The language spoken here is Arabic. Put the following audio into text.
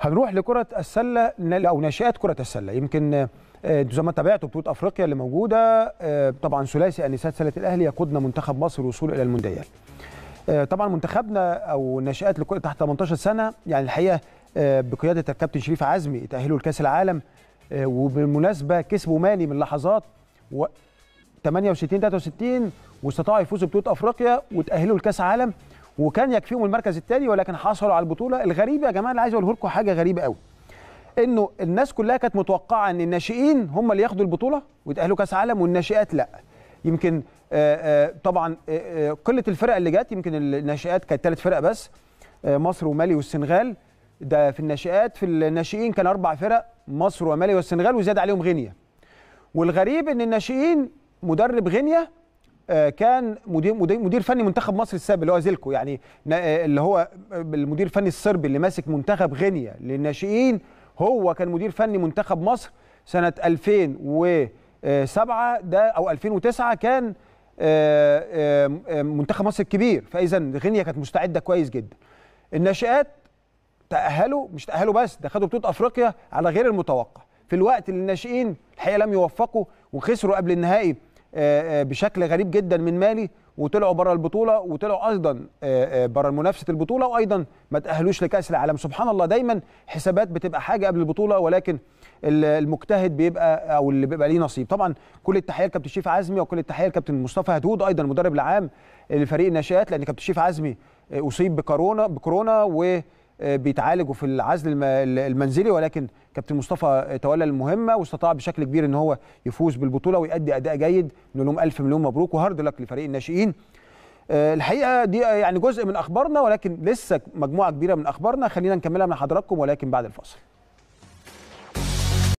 هنروح لكره السله او ناشئات كره السله يمكن انتوا آه، زي ما تابعتوا بطوله افريقيا اللي موجوده آه، طبعا ثلاثي انسات سله الاهلي يقودنا منتخب مصر وصوله الى المونديال آه، طبعا منتخبنا او ناشئات لكل تحت 18 سنه يعني الحقيقه بقياده الكابتن شريف عزمي تاهلوا لكاس العالم وبالمناسبه كسبوا مالي من لحظات و 68 63 واستطاعوا يفوزوا ببطوله افريقيا وتاهلوا لكاس عالم وكان يكفيهم المركز الثاني ولكن حصلوا على البطوله الغريبه يا جماعه اللي عايز اقوله لكم حاجه غريبه قوي انه الناس كلها كانت متوقعه ان الناشئين هم اللي ياخدوا البطوله ويتاهلوا كاس عالم والناشئات لا يمكن طبعا قله الفرق اللي جت يمكن الناشئات كانت ثلاث فرق بس مصر ومالي والسنغال ده في الناشئات في الناشئين كان اربع فرق مصر ومالي والسنغال وزاد عليهم غينيا والغريب ان الناشئين مدرب غينيا آه، كان مدير مدير, مدير فني منتخب مصر السابق اللي هو زيلكو يعني آه، اللي هو المدير الفني الصربي اللي ماسك منتخب غينيا للناشئين هو كان مدير فني منتخب مصر سنه 2007 ده او 2009 كان آه، منتخب مصر الكبير فاذا غينيا كانت مستعده كويس جدا الناشئات تاهلوا مش تاهلوا بس ده خدوا بطوله افريقيا على غير المتوقع في الوقت اللي الناشئين الحقيقه لم يوفقوا وخسروا قبل النهائي آه، آه، بشكل غريب جدا من مالي وطلعوا بره البطوله وطلعوا ايضا آه، بره منافسه البطوله وايضا ما تاهلوش لكاس العالم سبحان الله دايما حسابات بتبقى حاجه قبل البطوله ولكن المجتهد بيبقى او اللي بيبقى ليه نصيب طبعا كل التحيه لكابتن شيف عزمي وكل التحيه لكابتن مصطفى هدود ايضا المدرب العام لفريق الناشئات لان كابتن شيف عزمي اصيب بكورونا بكورونا و آه، بيتعالج وفي العزل المنزلي ولكن كابتن مصطفى تولى المهمه واستطاع بشكل كبير ان هو يفوز بالبطوله ويؤدي اداء جيد نقول لهم الف مليون مبروك وهارد لك لفريق الناشئين آه، الحقيقه دي يعني جزء من اخبارنا ولكن لسه مجموعه كبيره من اخبارنا خلينا نكملها من حضراتكم ولكن بعد الفاصل